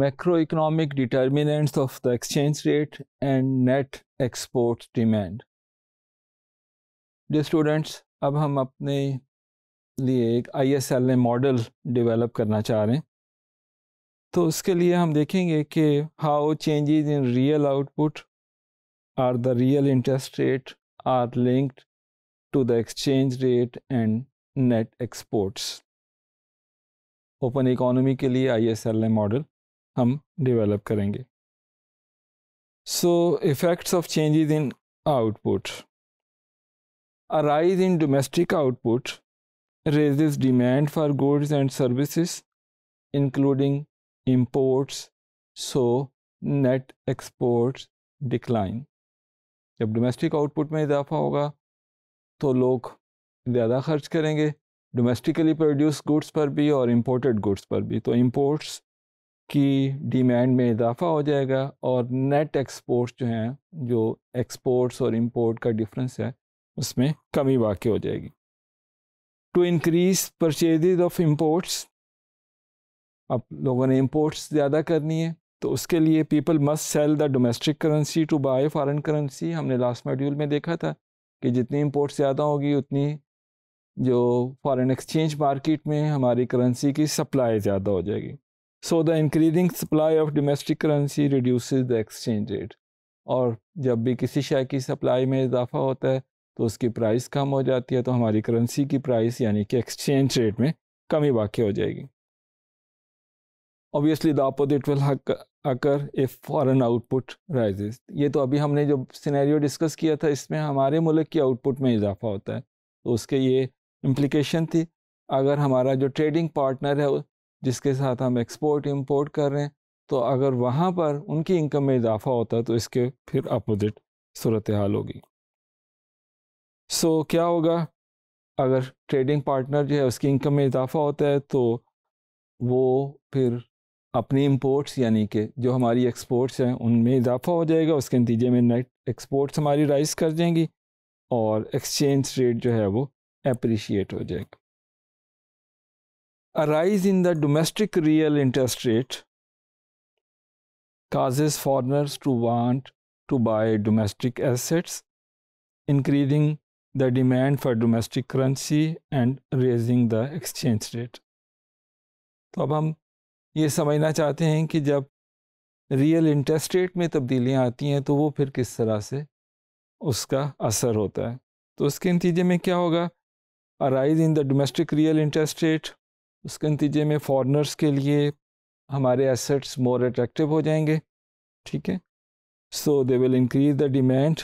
Macro macroeconomic determinants of the exchange rate and net export demand dear students अब हम अपने लिए एक आई मॉडल डिवेलप करना चाह रहे हैं तो उसके लिए हम देखेंगे कि how changes in real output or the real interest rate are linked to the exchange rate and net exports open economy के लिए I S L A model हम डेवलप करेंगे so effects of changes in output a rise in domestic output output raises demand for goods and services including imports so net export decline जब domestic output में इजाफा होगा तो लोग ज़्यादा खर्च करेंगे डोमेस्टिकली प्रोड्यूस गुड्स पर भी और इम्पोर्टेड गुड्स पर भी तो इम्पोर्ट्स की डिमांड में इजाफा हो जाएगा और नेट एक्सपोर्ट्स जो हैं जो एक्सपोर्ट्स और इंपोर्ट का डिफरेंस है उसमें कमी वाक़ हो जाएगी to increase purchase of imports अब लोगों ने इम्पोर्ट्स ज़्यादा करनी है तो उसके लिए people must sell the domestic currency to buy foreign currency हमने लास्ट मॉड्यूल में देखा था कि जितनी इम्पोर्ट्स ज़्यादा होगी उतनी जो फॉरेन एक्सचेंज मार्केट में हमारी करेंसी की सप्लाई ज़्यादा हो जाएगी so the increasing supply of domestic currency reduce the exchange rate और जब भी किसी शेयर की सप्लाई में इजाफा होता है तो उसकी प्राइस कम हो जाती है तो हमारी करेंसी की प्राइस यानी कि एक्सचेंज रेट में कमी वाक़ हो जाएगी obviously the opposite will occur if foreign output rises ये तो अभी हमने जो सिनेरियो डिस्कस किया था इसमें हमारे मुल्क की आउटपुट में इजाफा होता है तो उसके ये इम्प्लिकेशन थी अगर हमारा जो ट्रेडिंग पार्टनर है जिसके साथ हम एक्सपोर्ट इम्पोर्ट कर रहे हैं तो अगर वहाँ पर उनकी इनकम में इजाफा होता तो इसके फिर अपोजिट सूरत हाल होगी सो so, क्या होगा अगर ट्रेडिंग पार्टनर जो है उसकी इनकम में इजाफा होता है तो वो फिर अपनी इम्पोर्ट्स यानी कि जो हमारी एक्सपोर्ट्स हैं उनमें इजाफा हो जाएगा उसके नतीजे में नेट एक्सपोर्ट्स हमारी राइज कर जाएंगी और एक्सचेंज रेट जो है वो अप्रिशिएट हो जाएगा A rise in the domestic real interest rate causes foreigners to want to buy domestic assets, increasing the demand for domestic currency and raising the exchange rate. तो अब हम ये समझना चाहते हैं कि जब रियल इंटरेस्ट रेट में तब्दीलियाँ आती हैं तो वो फिर किस तरह से उसका असर होता है तो उसके नतीजे में क्या होगा a rise in the domestic real interest rate उसके नतीजे में फॉरनर्स के लिए हमारे एसेट्स मोर अट्रैक्टिव हो जाएंगे ठीक है so they will increase the demand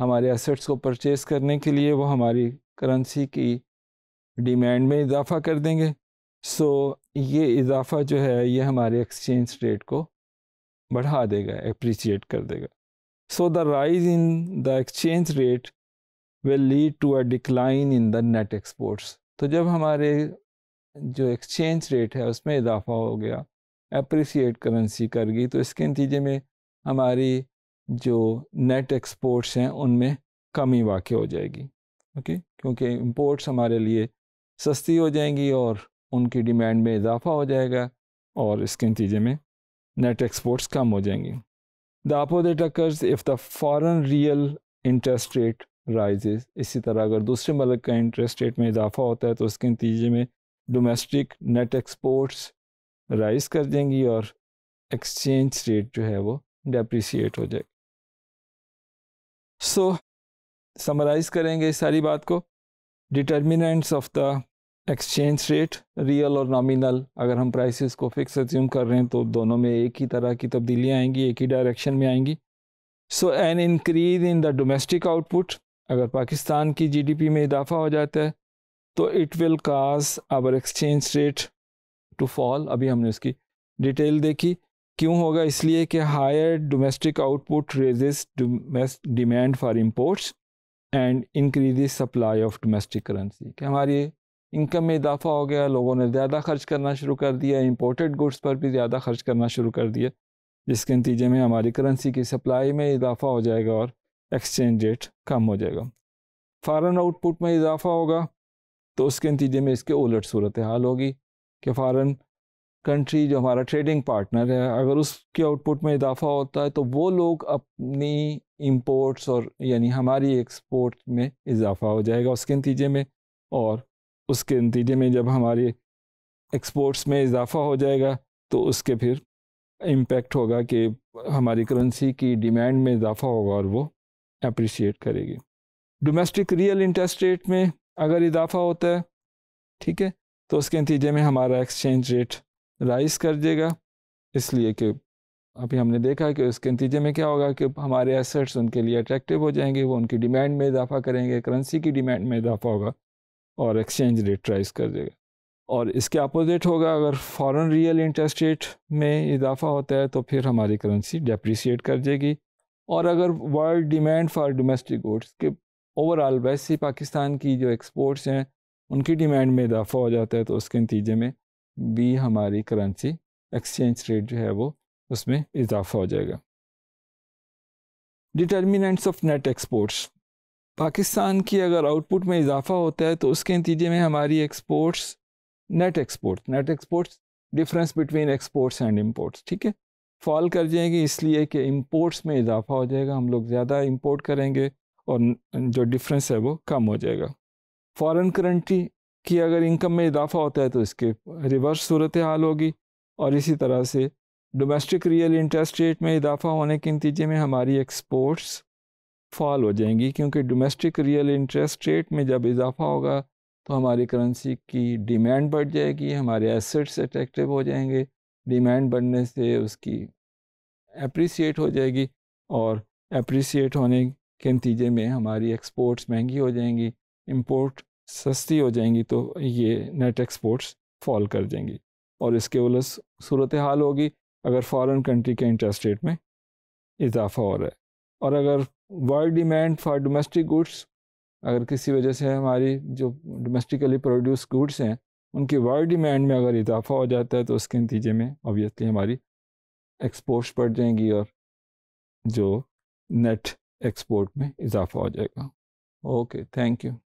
हमारे एसेट्स को परचेज़ करने के लिए वो हमारी करेंसी की डिमांड में इजाफा कर देंगे सो so, ये इजाफा जो है ये हमारे एक्सचेंज रेट को बढ़ा देगा अप्रिशिएट कर देगा so the rise in the exchange rate will lead to a decline in the net exports तो जब हमारे जो एक्सचेंज रेट है उसमें इजाफा हो गया अप्रिसिएट करेंसी कर गई तो इसके नतीजे में हमारी जो नेट एक्सपोर्ट्स हैं उनमें कमी वाक़ हो जाएगी ओके क्योंकि इम्पोर्ट्स हमारे लिए सस्ती हो जाएंगी और उनकी डिमांड में इजाफा हो जाएगा और इसके नतीजे में नेट एक्सपोर्ट्स कम हो जाएंगी the opposite occurs if the foreign real interest rate rises इसी तरह अगर दूसरे मलक का इंटरेस्ट रेट में इजाफा होता है तो उसके नतीजे में डोमेस्टिक नेट एक्सपोर्ट्स राइज कर देंगी और एक्सचेंज रेट जो है वो डेप्रिसिएट हो जाएगी सो समराइज करेंगे इस सारी बात को determinants of the exchange rate real और नॉमिनल अगर हम प्राइसेस को फिक्स एज्यूम कर रहे हैं तो दोनों में एक ही तरह की तब्दीलियाँ आएंगी एक ही डायरेक्शन में आएंगी so an increase in the domestic output अगर पाकिस्तान की जीडीपी में इजाफा हो जाता है तो it will cause our exchange rate to fall अभी हमने उसकी डिटेल देखी क्यों होगा इसलिए कि higher domestic output raises demand for imports and increase supply of domestic currency कि हमारी इनकम में इजाफा हो गया लोगों ने ज़्यादा खर्च करना शुरू कर दिया इम्पोर्टेड गुड्स पर भी ज़्यादा खर्च करना शुरू कर दिया जिसके नतीजे में हमारी करेंसी की सप्लाई में इजाफा हो जाएगा और एक्सचेंज रेट कम हो जाएगा फॉरन आउटपुट में इजाफा होगा तो उसके नतीजे में इसके उलट सूरत हाल होगी कि फ़ारन कंट्री जो हमारा ट्रेडिंग पार्टनर है अगर उसके आउटपुट में इजाफा होता है तो वो लोग अपनी इम्पोर्ट्स और यानी हमारी एक्सपोर्ट में इजाफा हो जाएगा उसके नतीजे में और उसके नतीजे में जब हमारे एक्सपोर्ट्स में इजाफा हो जाएगा तो उसके फिर इम्पेक्ट होगा कि हमारी करेंसी की डिमांड में इजाफा होगा और वो अप्रिशिएट करेगी डोमेस्टिक रियल इंटरेस्ट रेट में अगर इजाफा होता है ठीक है तो उसके नतीजे में हमारा एक्सचेंज रेट राइज कर देगा इसलिए कि अभी हमने देखा कि उसके नतीजे में क्या होगा कि हमारे एसेट्स उनके लिए अट्रैक्टिव हो जाएंगे वो उनकी डिमांड में इजाफा करेंगे करेंसी की डिमांड में इजाफा होगा और एक्सचेंज रेट राइज कर देगा और इसके अपोजिट होगा अगर फॉरेन रियल इंटरेस्ट रेट में इजाफा होता है तो फिर हमारी करेंसी डेप्रिसिएट कर देगी और अगर world demand for domestic goods के ओवरऑल वैसे पाकिस्तान की जो एक्सपोर्ट्स हैं उनकी डिमांड में इजाफा हो जाता है तो उसके नतीजे में भी हमारी करेंसी एक्सचेंज रेट जो है वो उसमें इजाफा हो जाएगा determinants of net exports Pakistan की अगर आउटपुट में इजाफा होता है तो उसके नतीजे में हमारी exports net export net exports difference between exports and imports ठीक है फॉल कर जाएंगे इसलिए कि इम्पोर्ट्स में इजाफा हो जाएगा हम लोग ज़्यादा इम्पोर्ट करेंगे और जो डिफरेंस है वो कम हो जाएगा फॉरेन करंटी की अगर इनकम में इजाफा होता है तो इसके रिवर्स सूरत हाल होगी और इसी तरह से डोमेस्टिक रियल इंटरेस्ट रेट में इजाफा होने के नतीजे में हमारी एक्सपोर्ट्स फॉल हो जाएंगी क्योंकि डोमेस्टिक रियल इंटरेस्ट रेट में जब इजाफा होगा तो हमारी करेंसी की डिमांड बढ़ जाएगी हमारे एसेट्स अट्रैक्टिव हो जाएंगे डिमांड बढ़ने से उसकी अप्रिसिएट हो जाएगी और अप्रिसिएट होने के नतीजे में हमारी एक्सपोर्ट्स महंगी हो जाएंगी इम्पोर्ट सस्ती हो जाएंगी तो ये नेट एक्सपोर्ट्स फॉल कर जाएंगी और इसके उलस सूरत हाल होगी अगर फॉरेन कंट्री के इंटरेस्ट रेट में इजाफा हो रहा है और अगर world demand for domestic goods अगर किसी वजह से हमारी जो डोमेस्टिकली प्रोड्यूस गुड्स हैं उनकी वर्ल्ड डिमांड में अगर इजाफा हो जाता है तो उसके नतीजे में ऑबियसली हमारी एक्सपोर्ट्स बढ़ जाएंगी और जो नेट एक्सपोर्ट में इजाफा हो जाएगा ओके थैंक यू